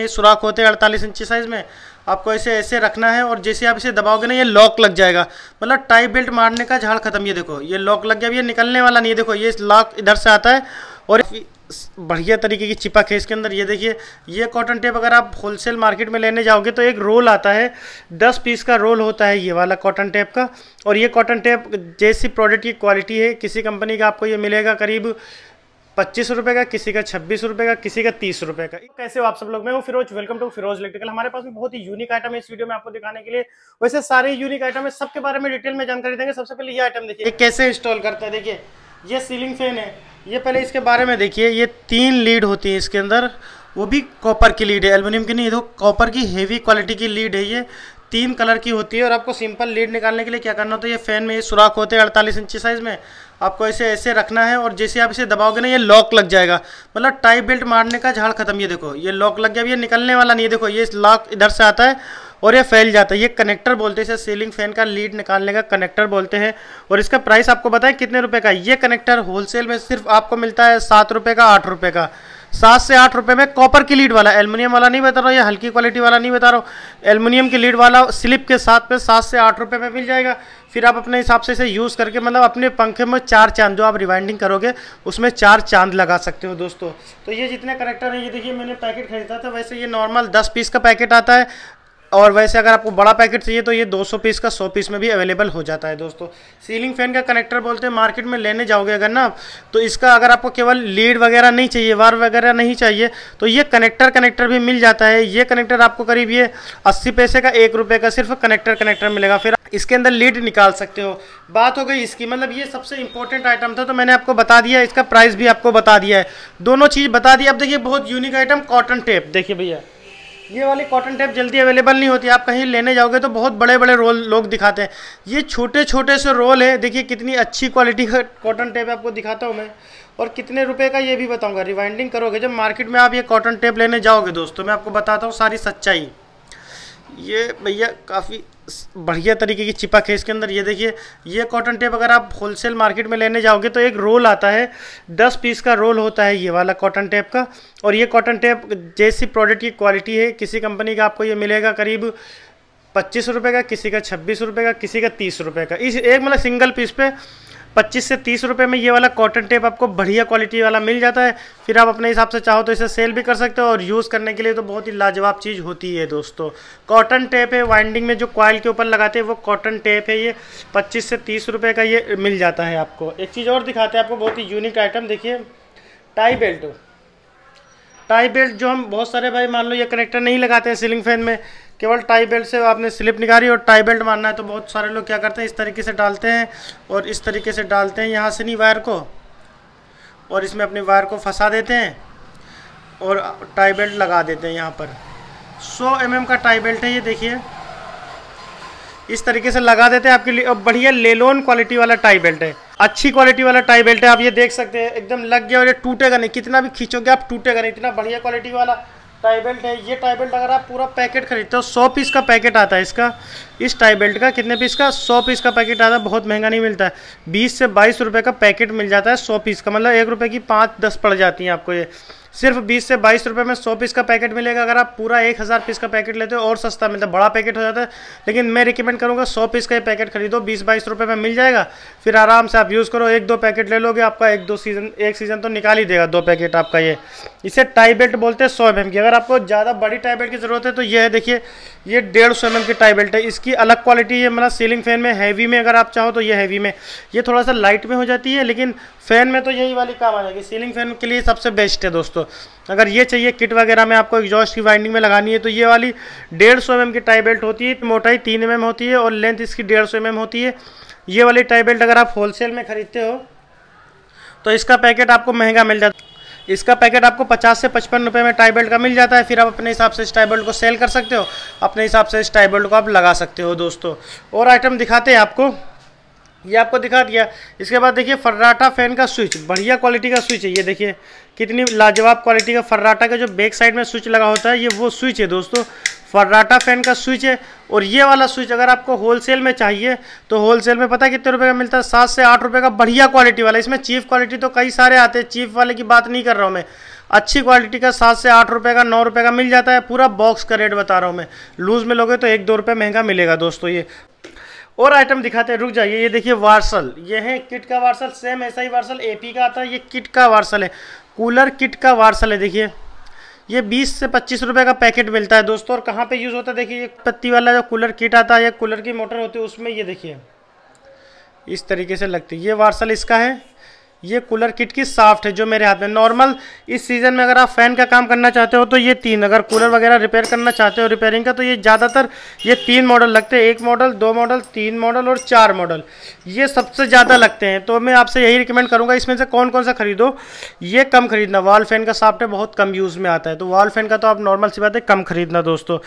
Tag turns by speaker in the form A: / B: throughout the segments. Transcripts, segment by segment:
A: ये सुराख होते हैं अड़तालीस इंची साइज़ में आपको इसे ऐसे रखना है और जैसे आप इसे दबाओगे ना ये लॉक लग जाएगा मतलब टाइप बेल्ट मारने का झाड़ खत्म ये देखो ये लॉक लग गया अब ये निकलने वाला नहीं है देखो ये लॉक इधर से आता है और बढ़िया तरीके की चिपक है इसके अंदर ये देखिए ये कॉटन टेप अगर आप होलसेल मार्केट में लेने जाओगे तो एक रोल आता है दस पीस का रोल होता है ये वाला कॉटन टेप का और ये कॉटन टेप जैसी प्रोडक्ट की क्वालिटी है किसी कंपनी का आपको ये मिलेगा करीब पच्चीस रुपए का किसी का छब्बीस रुपए का किसी का तीस रुपए का कैसे हो आप सब लोग मैं हूँ Firoz welcome to Firoz electrical हमारे पास भी बहुत ही यूनिक आइटम है इस वीडियो में आपको दिखाने के लिए वैसे सारे यूनिक आइटम है सबके बारे में डिटेल में जानकारी देंगे सबसे पहले ये आइटम देखिए कैसे इंस्टॉल करता है देखिए ये सीलिंग फैन है ये पहले इसके बारे में देखिए ये तीन लीड होती है इसके अंदर वो भी कॉपर की लीड है एल्युमिनियम की नहीं तो कॉपर की हेवी क्वालिटी की लीड है ये तीन कलर की होती है और आपको सिंपल लीड निकालने के लिए क्या करना होता है ये फैन में ये सुराख होते हैं अड़तालीस इंची साइज़ में आपको इसे ऐसे रखना है और जैसे आप इसे दबाओगे ना ये लॉक लग जाएगा मतलब टाइप बेल्ट मारने का झाड़ खत्म ये देखो ये लॉक लग गया अब ये निकलने वाला नहीं है देखो ये लॉक इधर से आता है और ये फैल जाता है ये कनेक्टर बोलते हैं इसे सीलिंग फैन का लीड निकालने का कनेक्टर बोलते हैं और इसका प्राइस आपको बताएं कितने रुपए का ये कनेक्टर होलसेल में सिर्फ आपको मिलता है सात रुपये का आठ रुपये का सात से आठ रुपए में कॉपर की लीड वाला एलमिनियम वाला नहीं बता रहा हूँ या हल्की क्वालिटी वाला नहीं बता रहा हूँ एलमिनियम की लीड वाला स्लिप के साथ में सात से आठ रुपए में मिल जाएगा फिर आप अपने हिसाब से इसे यूज़ करके मतलब अपने पंखे में चार चांद जो आप रिवाइंडिंग करोगे उसमें चार चांद लगा सकते हो दोस्तों तो ये जितने करेक्टर हैं ये देखिए मैंने पैकेट खरीदा था वैसे ये नॉर्मल दस पीस का पैकेट आता है और वैसे अगर आपको बड़ा पैकेट चाहिए तो ये 200 पीस का 100 पीस में भी अवेलेबल हो जाता है दोस्तों सीलिंग फैन का कनेक्टर बोलते हैं मार्केट में लेने जाओगे अगर ना तो इसका अगर आपको केवल लीड वगैरह नहीं चाहिए वार वगैरह नहीं चाहिए तो ये कनेक्टर कनेक्टर भी मिल जाता है ये कनेक्टर आपको करीब ये अस्सी पैसे का एक रुपये का सिर्फ कनेक्टर कनेक्टर मिलेगा फिर इसके अंदर लीड निकाल सकते हो बात हो गई इसकी मतलब ये सबसे इंपॉर्टेंट आइटम था तो मैंने आपको बता दिया इसका प्राइस भी आपको बता दिया है दोनों चीज़ बता दी अब देखिए बहुत यूनिक आइटम कॉटन टेप देखिए भैया ये वाली कॉटन टेप जल्दी अवेलेबल नहीं होती आप कहीं लेने जाओगे तो बहुत बड़े बड़े रोल लोग दिखाते हैं ये छोटे छोटे से रोल है देखिए कितनी अच्छी क्वालिटी का कॉटन टेप आपको दिखाता हूँ मैं और कितने रुपए का ये भी बताऊँगा रिवाइंडिंग करोगे जब मार्केट में आप ये कॉटन टेप लेने जाओगे दोस्तों मैं आपको बताता हूँ सारी सच्चाई ये भैया काफ़ी बढ़िया तरीके की चिपक है इसके अंदर ये देखिए ये कॉटन टेप अगर आप होलसेल मार्केट में लेने जाओगे तो एक रोल आता है दस पीस का रोल होता है ये वाला कॉटन टेप का और ये कॉटन टेप जैसी प्रोडक्ट की क्वालिटी है किसी कंपनी का आपको ये मिलेगा करीब पच्चीस रुपये का किसी का छब्बीस रुपये का किसी का तीस रुपये का इस एक मतलब सिंगल पीस पर पच्चीस से तीस रुपये में ये वाला कॉटन टेप आपको बढ़िया क्वालिटी वाला मिल जाता है फिर आप अपने हिसाब से चाहो तो इसे सेल भी कर सकते हो और यूज़ करने के लिए तो बहुत ही लाजवाब चीज़ होती है दोस्तों कॉटन टेप है वाइंडिंग में जो कॉयल के ऊपर लगाते हैं वो कॉटन टेप है ये पच्चीस से तीस रुपये का ये मिल जाता है आपको एक चीज़ और दिखाते हैं आपको बहुत ही यूनिक आइटम देखिए टाई बेल्ट टाई बेल्ट जो हम बहुत सारे भाई मान लो ये कनेक्टर नहीं लगाते हैं सीलिंग फैन में केवल टाई बेल्ट से आपने स्लिप निकाली और टाई बेल्ट मारना है तो बहुत सारे लोग क्या करते हैं इस तरीके से डालते हैं और इस तरीके से डालते हैं यहाँ से नहीं वायर को और इसमें अपने वायर को फंसा देते हैं और टाई बेल्ट लगा देते हैं यहाँ पर 100 एम mm का टाई बेल्ट है ये देखिए इस तरीके से लगा देते हैं आपके लिए और बढ़िया लेलोन क्वालिटी वाला टाई बेल्ट है अच्छी क्वालिटी वाला टाई बेल्ट है आप ये देख सकते हैं एकदम लग गया और ये टूटेगा नहीं कितना भी खींचोगे आप टूटेगा नहीं इतना बढ़िया क्वालिटी वाला टाई बेल्ट है ये टाई बेल्ट अगर आप पूरा पैकेट खरीदते हो सौ पीस का पैकेट आता है इसका इस टाई बेल्ट का कितने पीस का सौ पीस का पैकेट आता है बहुत महंगा नहीं मिलता है बीस से बाईस रुपये का पैकेट मिल जाता है सौ पीस का मतलब एक रुपये की पाँच दस पड़ जाती हैं आपको ये सिर्फ बीस से बाईस रुपये में सौ पीस का पैकेट मिलेगा अगर आप पूरा एक हज़ार पीस का पैकेट लेते हो और सस्ता मिलता है बड़ा पैकेट हो जाता है लेकिन मैं रिकमेंड करूँगा सौ पीस का ही पैकेट खरीदो बीस बाईस रुपये में मिल जाएगा फिर आराम से आप यूज़ करो एक दो पैकेट ले लोगे आपका एक दो सीज़न एक सीज़न तो निकाल ही देगा दो पैकेट आपका ये इसे टाई बेल्ट बोलते हैं सौ एम की अगर आपको ज़्यादा बड़ी टाई बेल्ट की ज़रूरत है तो यह है देखिए ये डेढ़ सौ एम की टाई बेल्ट है इसकी अलग क्वालिटी है मतलब सीलिंग फैन में हैवी में अगर आप चाहो तो ये हैवी में ये थोड़ा सा लाइट में हो जाती है लेकिन फैन में तो यही वाली काम आ जाएगी सीलिंग फैन के लिए सबसे बेस्ट है दोस्तों अगर ये चाहिए किट वगैरह में आपको एग्जॉस्ट की वाइंडिंग में लगानी है तो ये वाली डेढ़ सौ एम की टाई बेल्ट होती है मोटाई तीन एम होती है और लेंथ इसकी डेढ़ सौ एम होती है ये वाली टाई बेल्ट अगर आप होलसेल में ख़रीदते हो तो इसका पैकेट आपको महंगा मिल जाता है इसका पैकेट आपको 50 से 55 रुपए में टाई बेल्ट का मिल जाता है फिर आप अपने हिसाब से इस टाई बेल्ट को सेल कर सकते हो अपने हिसाब से इस टाई बेल्ट को आप लगा सकते हो दोस्तों और आइटम दिखाते हैं आपको ये आपको दिखा दिया इसके बाद देखिए फर्राटा फैन का स्विच बढ़िया क्वालिटी का स्विच है ये देखिए कितनी लाजवाब क्वालिटी का फर्राटा का जो बैक साइड में स्विच लगा होता है ये वो स्विच है दोस्तों फर्राटा फैन का स्विच है और ये वाला स्विच अगर आपको होलसेल में चाहिए तो होलसेल में पता कितने रुपए का मिलता है सात से आठ रुपए का बढ़िया क्वालिटी वाला इसमें चीफ क्वालिटी तो कई सारे आते हैं चीफ वाले की बात नहीं कर रहा हूँ मैं अच्छी क्वालिटी का सात से आठ रुपये का नौ रुपये का मिल जाता है पूरा बॉक्स का रेट बता रहा हूँ मैं लूज़ में लोगे तो एक दो रुपये महंगा मिलेगा दोस्तों ये और आइटम दिखाते हैं रुक जाइए ये देखिए वार्सल ये है किट का वार्सल सेम ऐसा ही वार्सल एपी का आता है ये किट का वार्सल है कूलर किट का वार्सल है देखिए ये 20 से 25 रुपए का पैकेट मिलता है दोस्तों और कहाँ पे यूज़ होता है देखिए एक पत्ती वाला जो कूलर किट आता है या कूलर की मोटर होती है उसमें ये देखिए इस तरीके से लगती है ये वार्सल इसका है ये कूलर किट की साफ्ट है जो मेरे हाथ में नॉर्मल इस सीज़न में अगर आप फ़ैन का काम करना चाहते हो तो ये तीन अगर कूलर वगैरह रिपेयर करना चाहते हो रिपेयरिंग का तो ये ज़्यादातर ये तीन मॉडल लगते हैं एक मॉडल दो मॉडल तीन मॉडल और चार मॉडल ये सबसे ज़्यादा लगते हैं तो मैं आपसे यही रिकमेंड करूँगा इसमें से कौन कौन सा खरीदो ये कम खरीदना वॉल फ़ैन का साफ्ट है बहुत कम यूज़ में आता है तो वॉल फ़ैन का तो आप नॉर्मल सी बात है कम खरीदना दोस्तों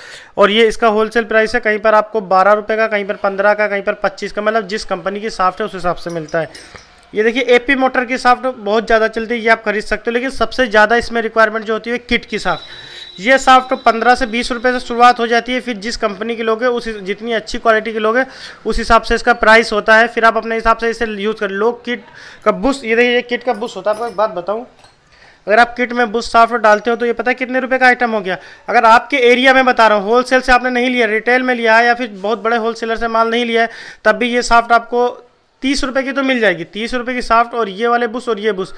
A: और ये इसका होलसेल प्राइस है कहीं पर आपको बारह रुपये का कहीं पर पंद्रह का कहीं पर पच्चीस का मतलब जिस कंपनी की साफ्ट है उस हिसाब से मिलता है ये देखिए एपी मोटर की साफ्ट तो बहुत ज़्यादा चलती है ये आप खरीद सकते हो लेकिन सबसे ज़्यादा इसमें रिक्वायरमेंट जो होती है किट की साफ्ट ये साफ्ट तो पंद्रह से बीस रुपये से शुरुआत हो जाती है फिर जिस कंपनी के लोगे उस जितनी अच्छी क्वालिटी लोग हैं उस हिसाब से इसका प्राइस होता है फिर आप अपने हिसाब से इसे यूज़ कर लोग किट का बुश ये देखिए ये किट का बुश होता है आपको एक बात बताऊँ अगर आप किट में बुश साफ्ट डालते हो तो ये पता है कितने रुपए का आइटम हो गया अगर आपके एरिया में बता रहा हूँ होलसेल से आपने नहीं लिया रिटेल में लिया है या फिर बहुत बड़े होलसेलर से माल नहीं लिया है तब भी ये साफ्ट आपको तीस रुपये की तो मिल जाएगी तीस रुपये की साफ्ट और ये वाले बुश और ये बुश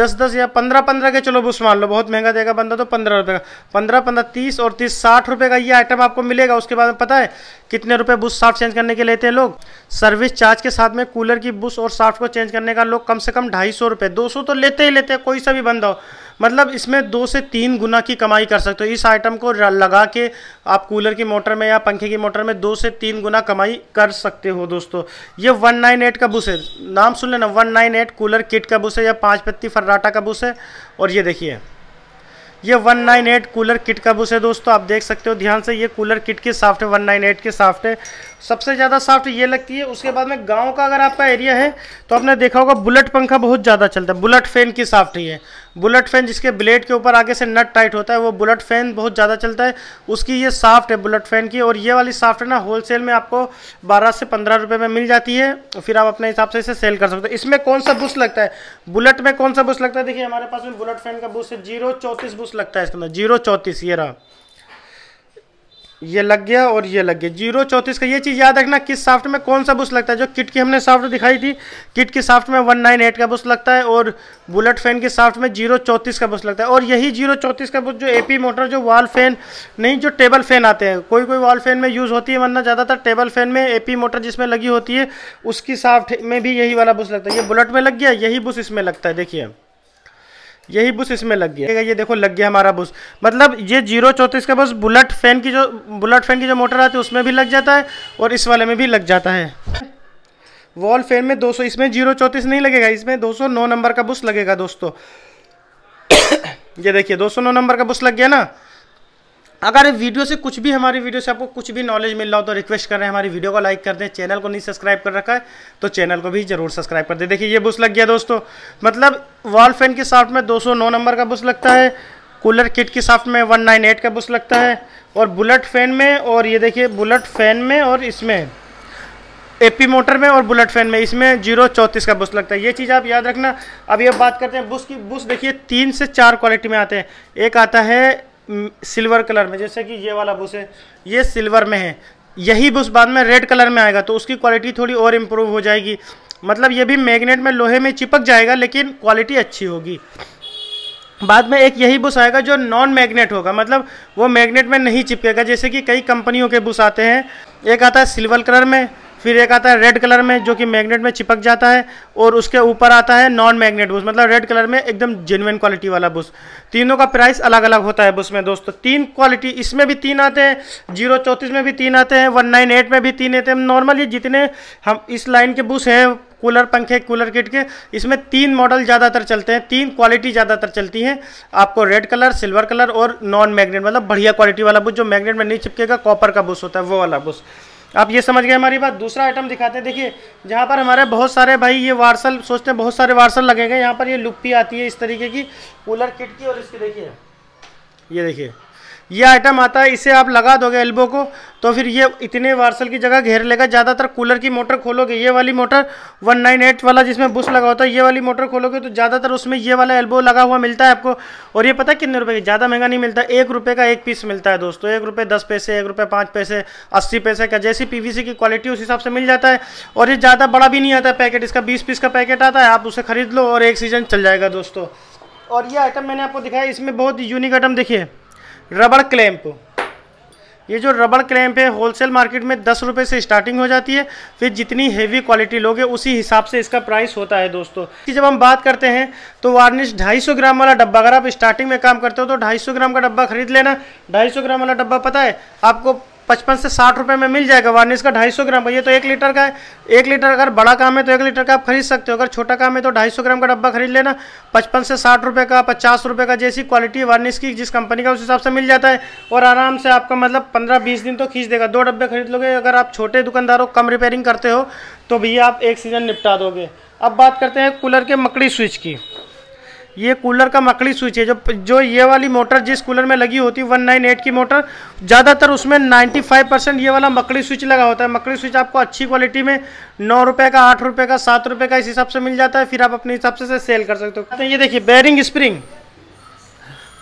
A: दस दस या पंद्रह पंद्रह के चलो बुश मान लो बहुत महंगा देगा बंदा तो पंद्रह रुपये का पंद्रह पंद्रह तीस और तीस साठ रुपये का ये आइटम आपको मिलेगा उसके बाद पता है कितने रुपये बुश साफ्ट चेंज करने के लेते हैं लोग सर्विस चार्ज के साथ में कूलर की बुश और साफ्ट को चेंज करने का लोग कम से कम ढाई सौ रुपये दो सौ तो लेते ही लेते हैं कोई सा भी बंदा हो मतलब इसमें दो से तीन गुना की कमाई कर सकते हो इस आइटम को लगा के आप कूलर की मोटर में या पंखे की मोटर में दो से तीन गुना कमाई कर सकते हो दोस्तों ये 198 का बुस है नाम सुन लेना 198 कूलर किट का बुस है या पाँच पत्ती फर्राटा का बुस है और ये देखिए ये 198 कूलर किट का बुस है दोस्तों आप देख सकते हो ध्यान से ये कूलर किट की साफ्ट है एट की साफ्ट है सबसे ज़्यादा साफ्ट ये लगती है उसके बाद में गांव का अगर आपका एरिया है तो आपने देखा होगा बुलेट पंखा बहुत ज़्यादा चलता है बुलेट फैन की साफ्ट ही है बुलेट फैन जिसके ब्लेड के ऊपर आगे से नट टाइट होता है वो बुलेट फैन बहुत ज़्यादा चलता है उसकी ये साफ्ट है बुलेट फैन की और ये वाली साफ्ट है ना होलसेल में आपको बारह से पंद्रह रुपये में मिल जाती है फिर आप अपने हिसाब से इसे सेल कर सकते हो इसमें कौन सा बुश लगता है बुलेट में कौन सा बुश लगता है देखिए हमारे पास में बुलेट फैन का बुश है जीरो चौंतीस बुश लगता है इसके अंदर जीरो चौंतीस ये रहा ये लग गया और ये लग गया जीरो चौंतीस का ये चीज़ याद रखना किस साफ्ट में कौन सा बुश लगता है जो किट की हमने साफ्ट दिखाई थी किट की साफ्ट में वन नाइन एट का बुश लगता है और बुलेट फैन की साफ्ट में जीरो चौंतीस का बुश लगता है और यही जीरो चौंतीस का बुश जो एपी मोटर जो वाल फैन नहीं जो टेबल फैन आते हैं कोई कोई वाल फैन में यूज़ होती है वरना ज़्यादातर टेबल फैन में ए मोटर जिसमें लगी होती है उसकी साफ्ट में भी यही वाला बुश लगता है ये बुलेट में लग गया यही बुश इसमें लगता है देखिए यही बुश इसमें लग गया ये देखो लग गया हमारा बुश मतलब ये जीरो चौंतीस का बस बुलेट फैन की जो बुलेट फैन की जो मोटर आती है उसमें भी लग जाता है और इस वाले में भी लग जाता है वॉल फैन में 200 इसमें जीरो चौंतीस नहीं लगेगा इसमें 209 नंबर का बुश लगेगा दोस्तों ये देखिए 209 नंबर का बुश लग गया ना अगर वीडियो से कुछ भी हमारी वीडियो से आपको कुछ भी नॉलेज मिल रहा हो तो रिक्वेस्ट कर रहे हैं हमारी वीडियो को लाइक कर दें चैनल को नहीं सब्सक्राइब कर रखा है तो चैनल को भी जरूर सब्सक्राइब कर दें देखिए ये बुश लग गया दोस्तों मतलब वॉल फैन की साफ्ट में 209 नंबर का बुश लगता है कूलर किट की साफ्ट में वन का बुश लगता है और बुलेट फैन में और ये देखिए बुलेट फैन में और इसमें ए मोटर में और बुलेट फैन में इसमें जीरो चौंतीस का बुश लगता है ये चीज़ आप याद रखना अब बात करते हैं बुश की बुश देखिए तीन से चार क्वालिटी में आते हैं एक आता है सिल्वर कलर में जैसे कि ये वाला बुश है ये सिल्वर में है यही बुश बाद में रेड कलर में आएगा तो उसकी क्वालिटी थोड़ी और इम्प्रूव हो जाएगी मतलब ये भी मैग्नेट में लोहे में चिपक जाएगा लेकिन क्वालिटी अच्छी होगी बाद में एक यही बुश आएगा जो नॉन मैग्नेट होगा मतलब वो मैग्नेट में नहीं चिपकेगा जैसे कि कई कंपनियों के बुश आते हैं एक आता है सिल्वर कलर में फिर एक आता है रेड कलर में जो कि मैग्नेट में चिपक जाता है और उसके ऊपर आता है नॉन मैग्नेट बुश मतलब रेड कलर में एकदम जेनुइन क्वालिटी वाला बुश तीनों का प्राइस अलग अलग होता है बुश में दोस्तों तीन क्वालिटी इसमें भी तीन आते हैं जीरो चौंतीस में भी तीन आते हैं वन नाइन एट में भी तीन आते हैं नॉर्मली जितने हम इस लाइन के बुश हैं कूलर पंखे कूलर किट के इसमें तीन मॉडल ज़्यादातर चलते हैं तीन क्वालिटी ज़्यादातर चलती हैं आपको रेड कलर सिल्वर कलर और नॉन मैग्नेट मतलब बढ़िया क्वालिटी वाला बुश जो मैग्नेट में नहीं चिपकेगा कॉपर का बुश होता है वो वाला बुश आप ये समझ गए हमारी बात दूसरा आइटम दिखाते हैं देखिए जहाँ पर हमारे बहुत सारे भाई ये वार्सल सोचते हैं बहुत सारे वार्सल लगेंगे यहाँ पर ये लुप्पी आती है इस तरीके की कूलर किट की और इसकी देखिए ये देखिए ये आइटम आता है इसे आप लगा दोगे एल्बो को तो फिर ये इतने वार्सल की जगह घेर लेगा ज़्यादातर कूलर की मोटर खोलोगे ये वाली मोटर 198 वाला जिसमें बुश लगा होता है ये वाली मोटर खोलोगे तो ज़्यादातर उसमें ये वाला एल्बो लगा हुआ मिलता है आपको और ये पता है कितने रुपये की ज़्यादा महंगा नहीं मिलता एक रुपये का एक पीस मिलता है दोस्तों एक रुपये दस पैसे एक रुपये पाँच पैसे अस्सी पैसे का जैसी पी की क्वालिटी उस हिसाब से मिल जाता है और ये ज़्यादा बड़ा भी नहीं आता पैकेट इसका बीस पीस का पैकेट आता है आप उसे खरीद लो और एक सीजन चल जाएगा दोस्तों और ये आइटम मैंने आपको दिखाया इसमें बहुत यूनिक आइटम देखिए रबड़ क्लैम्प ये जो रबड़ क्लैम्प है होलसेल मार्केट में दस रुपये से स्टार्टिंग हो जाती है फिर जितनी हेवी क्वालिटी लोगे उसी हिसाब से इसका प्राइस होता है दोस्तों कि जब हम बात करते हैं तो वार्निश 250 ग्राम वाला डब्बा अगर आप स्टार्टिंग में काम करते हो तो 250 ग्राम का डब्बा खरीद लेना 250 ग्राम वाला डब्बा पता है आपको पचपन से साठ रुपये में मिल जाएगा वार्निश का ढाई सौ ग्राम का ये तो एक लीटर का है एक लीटर अगर बड़ा काम है तो एक लीटर का आप खरीद सकते हो अगर छोटा काम है तो ढाई सौ ग्राम का डब्बा खरीद लेना पचपन से साठ रुपये का पचास रुपये का जैसी क्वालिटी वार्निश की जिस कंपनी का उस हिसाब से मिल जाता है और आराम से आपका मतलब पंद्रह बीस दिन तो खींच देगा दो डब्बे खरीद लोगे अगर आप छोटे दुकानदारों कम रिपेयरिंग करते हो तो भैया आप एक सीज़न निपटा दोगे अब बात करते हैं कूलर के मकड़ी स्विच की ये कूलर का मकड़ी स्विच है जो जो ये वाली मोटर जिस कूलर में लगी होती है वन नाइन एट की मोटर ज़्यादातर उसमें नाइन्टी फाइव परसेंट ये वाला मकड़ी स्विच लगा होता है मकड़ी स्विच आपको अच्छी क्वालिटी में नौ रुपये का आठ रुपये का सात रुपये का इस हिसाब से मिल जाता है फिर आप अपने हिसाब से सेल कर सकते हो ये देखिए बैरिंग स्प्रिंग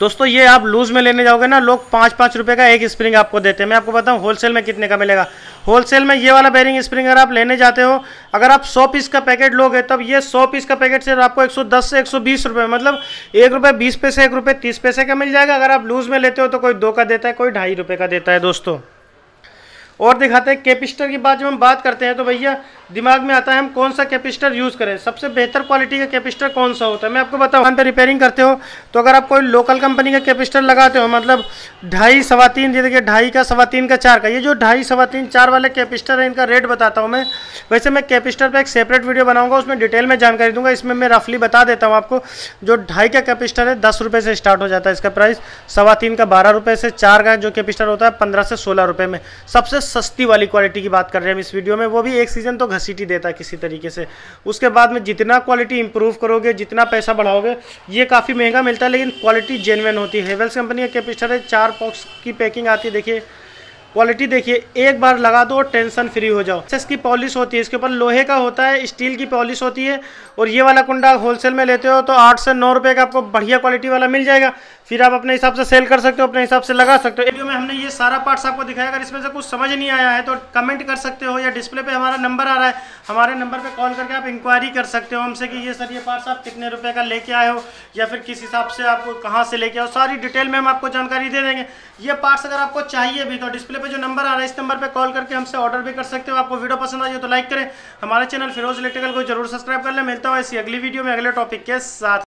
A: दोस्तों ये आप लूज़ में लेने जाओगे ना लोग पाँच पाँच रुपये का एक स्प्रिंग आपको देते हैं मैं आपको बताऊँ होलसेल में कितने का मिलेगा होलसेल में ये वाला बेरिंग स्प्रिंग अगर आप लेने जाते हो अगर आप सौ पीस का पैकेट लोगे तब ये सौ पीस का पैकेट सिर्फ आपको एक सौ दस से एक सौ बीस रुपये मतलब एक रुपये बीस पैसे एक रुपये तीस पैसे का मिल जाएगा अगर आप लूज़ में लेते हो तो कोई दो का देता है कोई ढाई रुपये का देता है दोस्तों और दिखाते हैं कैपिस्टर की बात जब हम बात करते हैं तो भैया दिमाग में आता है हम कौन सा कैपिस्टर यूज़ करें सबसे बेहतर क्वालिटी का कैपिस्टर कौन सा होता है मैं आपको बताऊँ पर रिपेयरिंग करते हो तो अगर आप कोई लोकल कंपनी का कैपिस्टर लगाते हो मतलब ढाई सवा तीन जैसे देखिए ढाई का सवा तीन का चार का ये जो ढाई सवा तीन चार वाले कैपिस्टर है इनका रेट बताता हूँ मैं वैसे मैं कैपिस्टर पर एक सेपरेट वीडियो बनाऊँगा उसमें डिटेल में जानकारी दूंगा इसमें मैं रफली बता देता हूँ आपको जो ढाई का कैपिस्टर है दस रुपये से स्टार्ट हो जाता है इसका प्राइस सवा तीन का बारह रुपये से चार का जो कैपिस्टर होता है पंद्रह से सोलह रुपये में सबसे सस्ती वाली क्वालिटी की बात कर रहे हैं हम इस वीडियो में वो भी एक सीज़न तो घसीटी देता है किसी तरीके से उसके बाद में जितना क्वालिटी इंप्रूव करोगे जितना पैसा बढ़ाओगे ये काफ़ी महंगा मिलता है लेकिन क्वालिटी जेनवन होती है हेवल्स कंपनी का कैपिस्टर है चार पॉक्स की पैकिंग आती है देखिए क्वालिटी देखिए एक बार लगा दो और टेंशन फ्री हो जाओ एक्सेस इसकी पॉलिश होती है इसके ऊपर लोहे का होता है स्टील की पॉलिश होती है और ये वाला कुंडा होलसेल में लेते हो तो आठ से नौ रुपये का आपको बढ़िया क्वालिटी वाला मिल जाएगा फिर आप अपने हिसाब से सेल कर सकते हो अपने हिसाब से लगा सकते हो वीडियो में हमने ये सारा पार्ट्स आपको दिखाया अगर इसमें से कुछ समझ नहीं आया है तो कमेंट कर सकते हो या डिस्प्ले पे हमारा नंबर आ रहा है हमारे नंबर पे कॉल करके आप इंक्वायरी कर सकते हो हमसे कि ये सर ये पार्ट्स आप कितने रुपए का लेके आए हो या फिर किस हिसाब से आप कहाँ से लेके आओ सारी डिटेल में हम आपको जानकारी दे देंगे ये पार्ट्स अगर आपको चाहिए भी तो डिस्प्ले पे जो नंबर आ रहा है इस नंबर पे कॉल करके हमसे ऑर्डर भी कर सकते हो आपको वीडियो पसंद आई हो तो लाइक करें हमारे चैनल फिरोज इलेक्ट्रिकल को जरूर सब्सक्राइब कर ले मिलता हूँ ऐसी अगली वीडियो में अगले टॉपिक के साथ